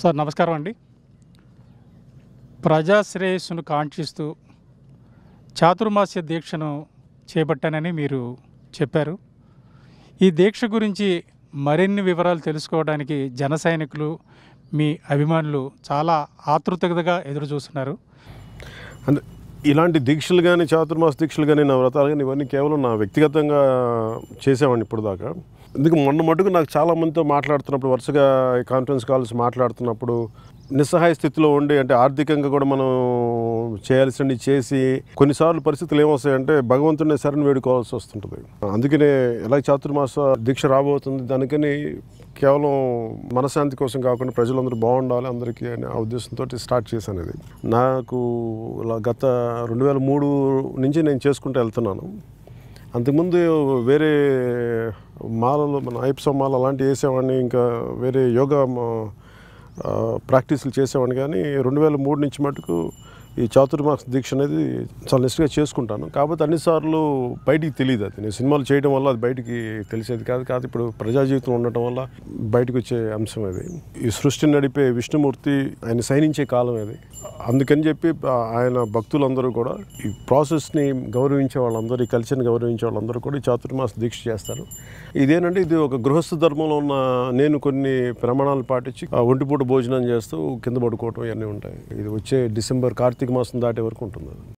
sir నమస్కారం అండి ప్రజాశ్రేయస్సును కాంక్షిస్తూ చాతుర్మాస్య దీక్షను చేపట్టానని మీరు చెప్పారు ఈ దీక్ష గురించి మరిన్ని వివరాలు తెలుసుకోవడానికి జన సైనికులు మీ అభిమానులు చాలా ఆతృతగా ఎదురు చూస్తున్నారు ఇలాంటి దీక్షలు కానీ చాతుర్మాస దీక్షలు కానీ నా వ్రతాలు కానీ ఇవన్నీ కేవలం నా వ్యక్తిగతంగా చేసేవాడిని ఇప్పుడు దాకా ఎందుకు మొన్న మటుకు నాకు చాలామందితో మాట్లాడుతున్నప్పుడు వరుసగా కాన్ఫరెన్స్ కాల్స్ మాట్లాడుతున్నప్పుడు నిస్సహాయ స్థితిలో ఉండి అంటే ఆర్థికంగా కూడా మనం చేయాల్సింది చేసి కొన్నిసార్లు పరిస్థితులు ఏమొస్తాయంటే భగవంతుడిని శరణ్ వేడుకోవాల్సి వస్తుంటుంది అందుకనే ఎలా చాతుర్మాస దీక్ష రాబోతుంది దానికని కేవలం మనశాంతి కోసం కాకుండా ప్రజలందరూ బాగుండాలి అందరికీ అనే ఆ ఉద్దేశంతో స్టార్ట్ చేశాను అది నాకు గత రెండు వేల మూడు నుంచి నేను చేసుకుంటూ వెళ్తున్నాను అంతకుముందు వేరే మాలలు మన ఐప్సం మాల అలాంటివి వేసేవాడిని ఇంకా వేరే యోగా ప్రాక్టీసులు చేసేవాడిని కానీ రెండు వేల మూడు నుంచి మటుకు ఈ చాతుర్మాస్ దీక్ష అనేది చాలా నిష్ఠగా చేసుకుంటాను కాకపోతే అన్నిసార్లు బయటికి తెలియదు అది నేను సినిమాలు చేయడం వల్ల అది బయటికి తెలిసేది కాదు కాదు ఇప్పుడు ప్రజా జీవితం ఉండటం వల్ల బయటకు వచ్చే అంశం అది ఈ సృష్టిని నడిపే విష్ణుమూర్తి ఆయన సైనించే కాలం అది అందుకని చెప్పి ఆయన భక్తులందరూ కూడా ఈ ప్రాసెస్ని గౌరవించే వాళ్ళందరూ ఈ కల్చర్ని గౌరవించే వాళ్ళందరూ కూడా ఈ చాతుర్మాస దీక్ష చేస్తారు ఇదేనంటే ఇది ఒక గృహస్థ ధర్మంలో ఉన్న నేను కొన్ని ప్రమాణాలు పాటించి ఒంటిపూట భోజనం చేస్తూ కింద పడుకోవటం ఇవన్నీ ఉంటాయి ఇది వచ్చే డిసెంబర్ కార్తీక కార్తీక మాసం దాటే వరకు ఉంటుంది